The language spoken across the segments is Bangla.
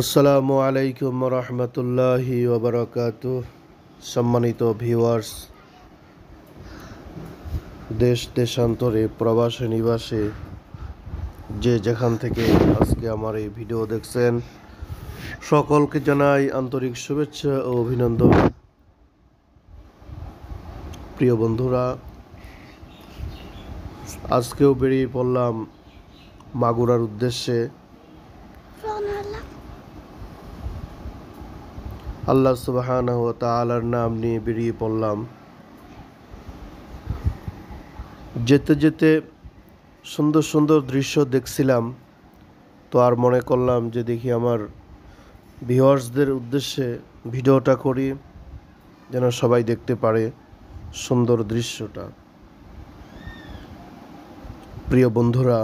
আসসালামু আলাইকুম রহমতুল্লাহি ওবরাকাত সম্মানিত ভিউয়ার্স দেশ দেশান্তরে প্রবাসী নিবাসে যে যেখান থেকে আজকে আমার এই ভিডিও দেখছেন সকলকে জানাই আন্তরিক শুভেচ্ছা ও অভিনন্দন প্রিয় বন্ধুরা আজকেও বেরিয়ে পড়লাম মাগুরার উদ্দেশ্যে আল্লাহ সুবাহান তালার নাম নিয়ে বেরিয়ে পড়লাম যেতে যেতে সুন্দর সুন্দর দৃশ্য দেখছিলাম তো আর মনে করলাম যে দেখি আমার ভিওয়ার্সদের উদ্দেশ্যে ভিডিওটা করি যেন সবাই দেখতে পারে সুন্দর দৃশ্যটা প্রিয় বন্ধুরা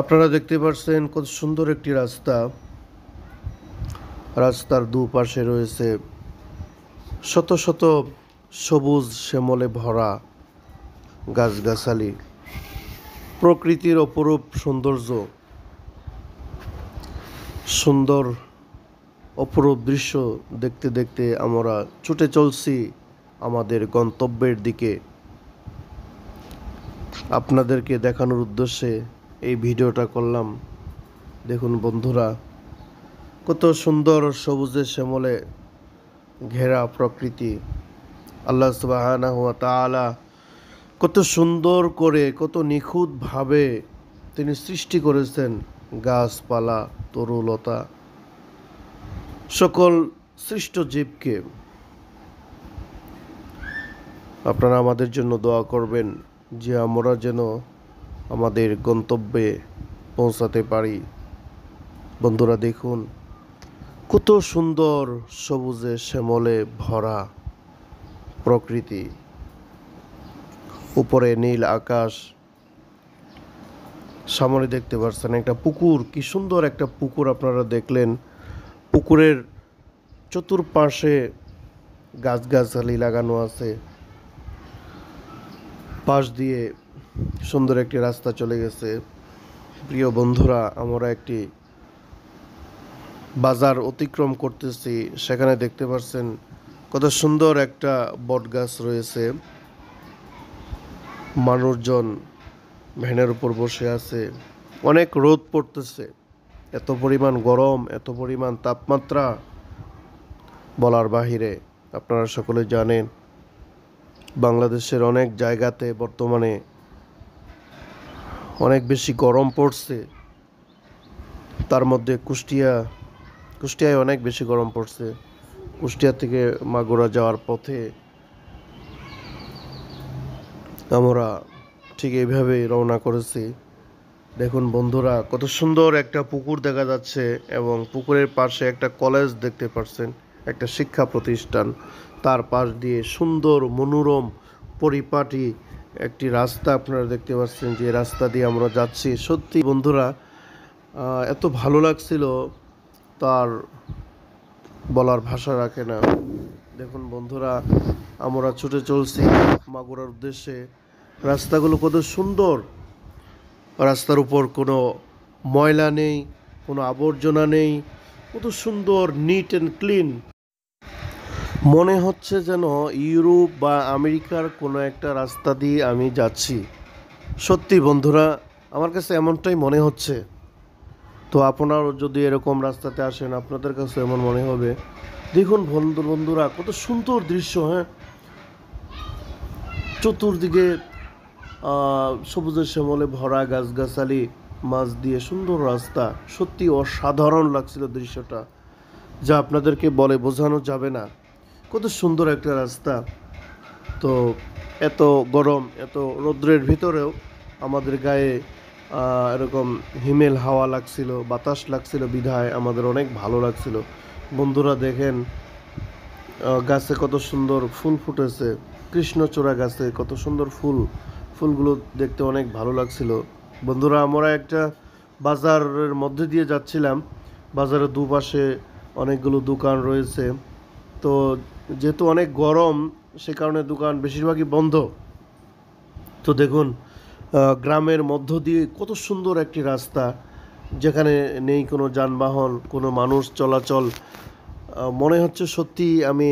আপনারা দেখতে পাচ্ছেন কত সুন্দর একটি রাস্তা রাস্তার দুপাশে রয়েছে শত শত সবুজ শ্যামলে ভরা গাছগাছালি প্রকৃতির অপরূপ সৌন্দর্য সুন্দর অপরূপ দৃশ্য দেখতে দেখতে আমরা ছুটে চলছি আমাদের গন্তব্যের দিকে আপনাদেরকে দেখানোর উদ্দেশ্যে এই ভিডিওটা করলাম দেখুন বন্ধুরা কত সুন্দর সবুজে শ্যামলে ঘেরা প্রকৃতি আল্লাহ সুবাহানা হুয়া তালা কত সুন্দর করে কত নিখুঁতভাবে তিনি সৃষ্টি করেছেন গাছপালা তরুলতা সকল সৃষ্ট জীবকে আপনারা আমাদের জন্য দোয়া করবেন যে আমরা যেন আমাদের গন্তব্যে পৌঁছাতে পারি বন্ধুরা দেখুন কত সুন্দর সবুজে শ্যামলে ভরা প্রকৃতি উপরে নীল আকাশ সামনে দেখতে পাচ্ছেন একটা পুকুর কি সুন্দর একটা পুকুর আপনারা দেখলেন পুকুরের চতুর্পাশে গাছগাছালি লাগানো আছে পাশ দিয়ে সুন্দর একটি রাস্তা চলে গেছে প্রিয় বন্ধুরা আমরা একটি বাজার অতিক্রম করতেছি সেখানে দেখতে পাচ্ছেন কত সুন্দর একটা বটগাছ রয়েছে মানুষজন ভ্যানের উপর বসে আছে অনেক রোদ পড়তেছে এত পরিমাণ গরম এত পরিমাণ তাপমাত্রা বলার বাহিরে আপনারা সকলে জানেন বাংলাদেশের অনেক জায়গাতে বর্তমানে অনেক বেশি গরম পড়ছে তার মধ্যে কুষ্টিয়া কুষ্টিয়ায় অনেক বেশি গরম পড়ছে কুষ্টিয়া থেকে মাগুরা যাওয়ার পথে আমরা ঠিক এইভাবে রওনা করেছি দেখুন বন্ধুরা কত সুন্দর একটা পুকুর দেখা যাচ্ছে এবং পুকুরের পাশে একটা কলেজ দেখতে পাচ্ছেন একটা শিক্ষা প্রতিষ্ঠান তার পাশ দিয়ে সুন্দর মনোরম পরিপাটি একটি রাস্তা আপনারা দেখতে পাচ্ছেন যে রাস্তা দিয়ে আমরা যাচ্ছি সত্যি বন্ধুরা এত ভালো লাগছিল তার বলার ভাষা রাখে না দেখুন বন্ধুরা আমরা ছুটে চলছি মাগুরার উদ্দেশ্যে রাস্তাগুলো কত সুন্দর রাস্তার উপর কোনো ময়লা নেই কোনো আবর্জনা নেই কত সুন্দর নিট অ্যান্ড ক্লিন মনে হচ্ছে যেন ইউরোপ বা আমেরিকার কোনো একটা রাস্তা দিয়ে আমি যাচ্ছি সত্যি বন্ধুরা আমার কাছে এমনটাই মনে হচ্ছে তো আপনারও যদি এরকম রাস্তাতে আসেন আপনাদের কাছে এমন মনে হবে দেখুন বন্ধু বন্ধুরা কত সুন্দর দৃশ্য হ্যাঁ চতুর্দিকে সবুজের শ্যামলে ভরা গাছগাছালি মাছ দিয়ে সুন্দর রাস্তা সত্যি অসাধারণ লাগছিল দৃশ্যটা যা আপনাদেরকে বলে বোঝানো যাবে না কত সুন্দর একটা রাস্তা তো এত গরম এত রৌদ্রের ভিতরেও আমাদের গায়ে এরকম হিমেল হাওয়া লাগছিল বাতাস লাগছিল বিধায় আমাদের অনেক ভালো লাগছিল বন্ধুরা দেখেন গাছে কত সুন্দর ফুল ফুটেছে কৃষ্ণচূড়া গাছে কত সুন্দর ফুল ফুলগুলো দেখতে অনেক ভালো লাগছিল বন্ধুরা আমরা একটা বাজারের মধ্যে দিয়ে যাচ্ছিলাম বাজারের দুপাশে অনেকগুলো দোকান রয়েছে তো যেহেতু অনেক গরম সে কারণে দোকান বেশিরভাগই বন্ধ তো দেখুন গ্রামের মধ্য দিয়ে কত সুন্দর একটি রাস্তা যেখানে নেই কোনো যানবাহন কোনো মানুষ চলাচল মনে হচ্ছে সত্যি আমি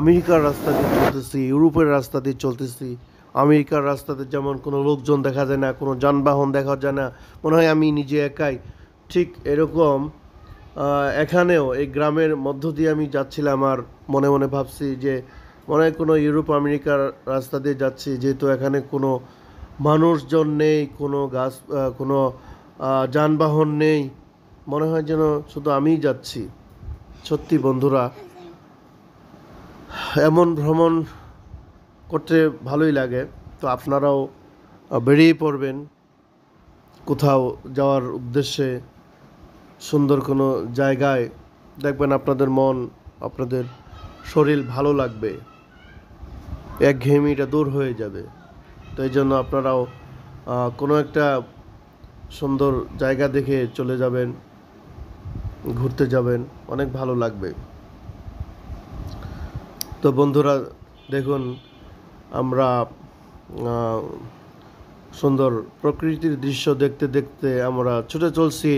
আমেরিকার রাস্তা দিয়ে চলতেছি ইউরোপের রাস্তা দিয়ে চলতেছি আমেরিকার রাস্তাতে যেমন কোনো লোকজন দেখা যায় না কোনো যানবাহন দেখা যায় না মনে হয় আমি নিজে একাই ঠিক এরকম এখানেও এই গ্রামের মধ্য দিয়ে আমি যাচ্ছিলাম আর মনে মনে ভাবছি যে মনে হয় কোনো ইউরোপ আমেরিকার রাস্তা দিয়ে যাচ্ছি যেহেতু এখানে কোনো মানুষজন নেই কোনো গাছ কোনো যানবাহন নেই মনে হয় যেন শুধু আমিই যাচ্ছি সত্যি বন্ধুরা এমন ভ্রমণ করতে ভালোই লাগে তো আপনারাও বেরিয়ে পড়বেন কোথাও যাওয়ার উদ্দেশ্যে সুন্দর কোনো জায়গায় দেখবেন আপনাদের মন আপনাদের শরীর ভালো লাগবে একঘেয়েমিটা দূর হয়ে যাবে তো এই জন্য আপনারাও কোনো একটা সুন্দর জায়গা দেখে চলে যাবেন ঘুরতে যাবেন অনেক ভালো লাগবে তো বন্ধুরা দেখুন আমরা সুন্দর প্রকৃতির দৃশ্য দেখতে দেখতে আমরা ছুটে চলছি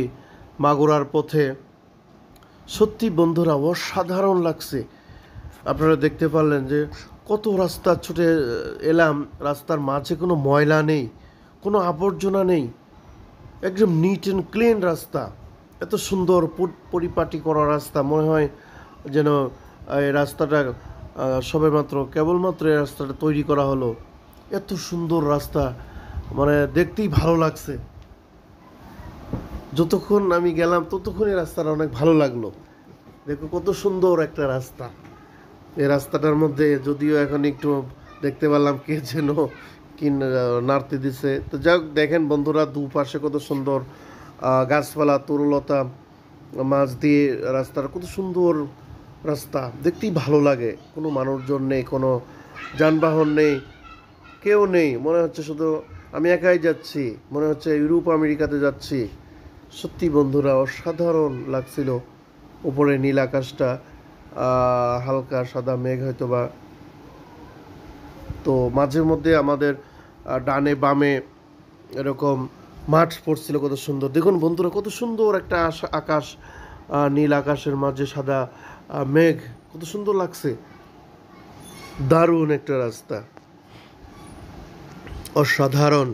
মাগুরার পথে সত্যি বন্ধুরা অসাধারণ লাগছে আপনারা দেখতে পারলেন যে কত রাস্তা ছুটে এলাম রাস্তার মাঝে কোনো ময়লা নেই কোনো আবর্জনা নেই একদম নিট অ্যান্ড ক্লিন রাস্তা এত সুন্দর পরিপাটি করা রাস্তা মনে হয় যেন এই রাস্তাটা সবে মাত্র কেবলমাত্র এই রাস্তাটা তৈরি করা হলো এত সুন্দর রাস্তা মানে দেখতেই ভালো লাগছে যতক্ষণ আমি গেলাম ততক্ষণ এই রাস্তাটা অনেক ভালো লাগলো দেখো কত সুন্দর একটা রাস্তা এই রাস্তাটার মধ্যে যদিও এখন একটু দেখতে পারলাম কে যেন কি নাড়তে দিছে তো যাক দেখেন বন্ধুরা দুপাশে কত সুন্দর গাছপালা তরুলতা মাছ দিয়ে রাস্তার কত সুন্দর রাস্তা দেখতেই ভালো লাগে কোনো মানুষজন নেই কোনো যানবাহন নেই কেউ নেই মনে হচ্ছে শুধু আমি একাই যাচ্ছি মনে হচ্ছে ইউরোপ আমেরিকাতে যাচ্ছি সত্যি বন্ধুরা অসাধারণ লাগছিল উপরে নীল আকাশটা হালকা সাদা মেঘ হয়তো বা তো মাঝে মধ্যে আমাদের ডানে বামে এরকম মাঠ পড়ছিল কত সুন্দর দেখুন বন্ধুরা কত সুন্দর একটা আকাশ নীল আকাশের মাঝে সাদা মেঘ কত সুন্দর লাগছে দারুণ একটা রাস্তা অসাধারণ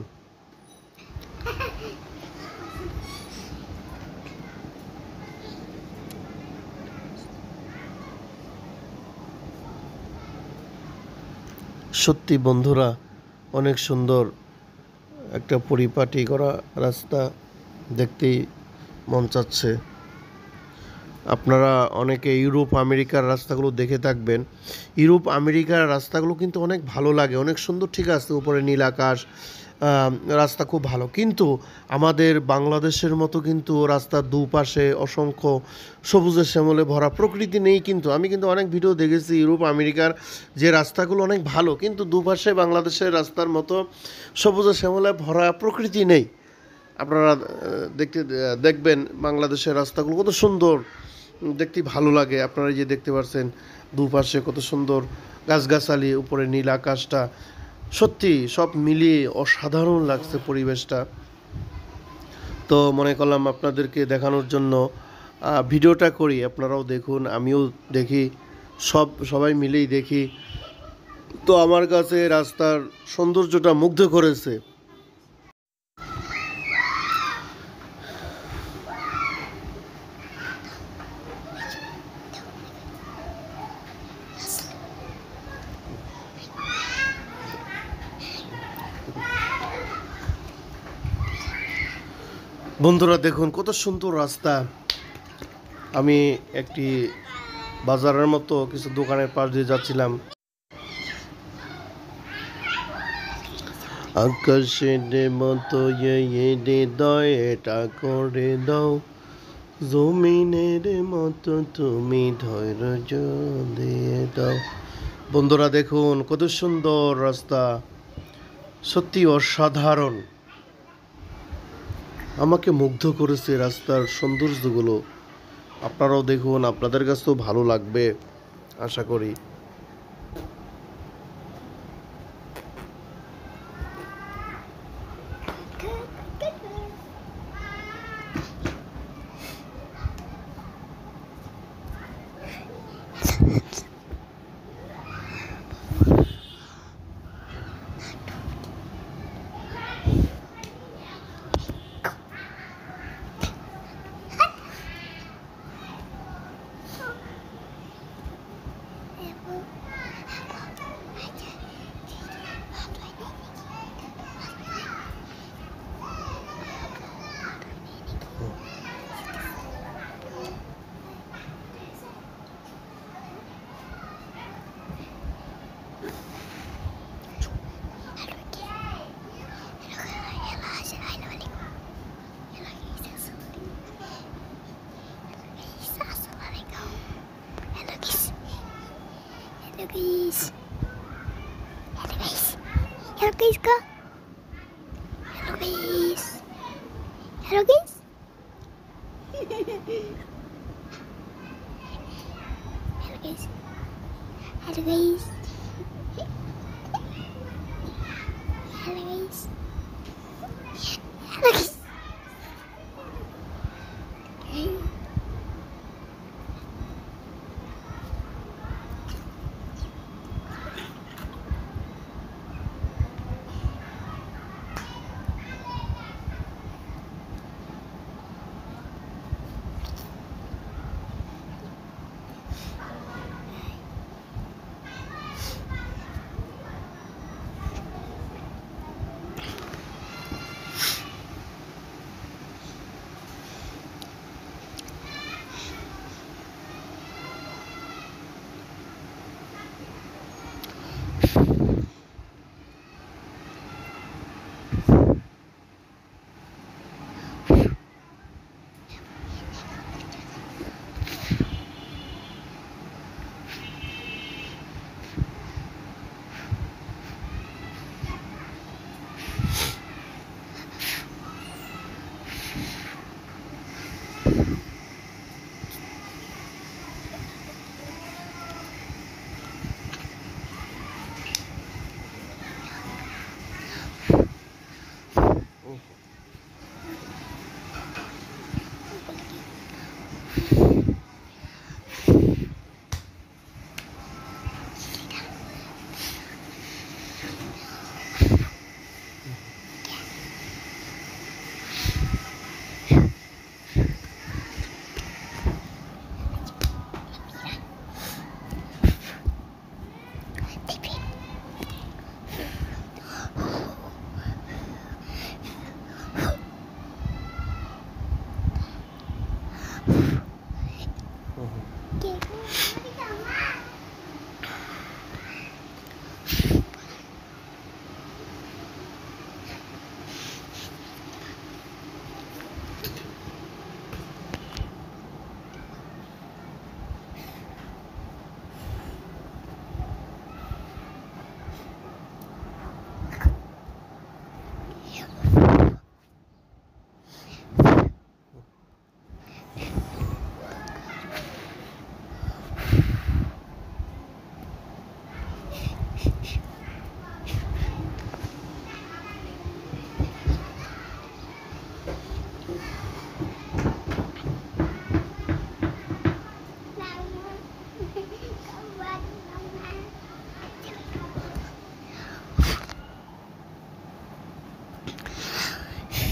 সত্যি বন্ধুরা অনেক সুন্দর একটা পরিপাটি করা রাস্তা দেখতেই মন চাচ্ছে আপনারা অনেকে ইউরোপ আমেরিকার রাস্তাগুলো দেখে থাকবেন ইউরোপ আমেরিকার রাস্তাগুলো কিন্তু অনেক ভালো লাগে অনেক সুন্দর ঠিক আছে উপরে নীল আকাশ রাস্তা খুব ভালো কিন্তু আমাদের বাংলাদেশের মতো কিন্তু রাস্তার দুপাশে অসংখ্য সবুজের শ্যামলে ভরা প্রকৃতি নেই কিন্তু আমি কিন্তু অনেক ভিডিও দেখেছি ইউরোপ আমেরিকার যে রাস্তাগুলো অনেক ভালো কিন্তু দুপাশে বাংলাদেশের রাস্তার মতো সবুজের শ্যামলে ভরা প্রকৃতি নেই আপনারা দেখতে দেখবেন বাংলাদেশের রাস্তাগুলো কত সুন্দর দেখতে ভালো লাগে আপনারা যে দেখতে পাচ্ছেন দুপাশে কত সুন্দর গাছগাছালি উপরে নীল আকাশটা সত্যি সব মিলিয়ে অসাধারণ লাগছে পরিবেশটা তো মনে করলাম আপনাদেরকে দেখানোর জন্য ভিডিওটা করি আপনারাও দেখুন আমিও দেখি সব সবাই মিলেই দেখি তো আমার কাছে রাস্তার সৌন্দর্যটা মুগ্ধ করেছে বন্ধুরা দেখুন কত সুন্দর রাস্তা আমি একটি বাজারের মতো কিছু দোকানের পাশ দিয়ে যাচ্ছিলাম আকাশের মতো দাও মতো তুমি ধৈর্য দাও বন্ধুরা দেখুন কত সুন্দর রাস্তা সত্যি অসাধারণ আমাকে মুগ্ধ করেছে রাস্তার সৌন্দর্যগুলো আপনারাও দেখুন আপনাদের কাছেও ভালো লাগবে আশা করি guys ka? Hello guys. Hello guys. Hello guys. Hello guys. Hello guys.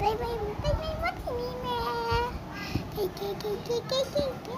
tay mày tay mày mất thì mẹ kì kì kì kì kì kì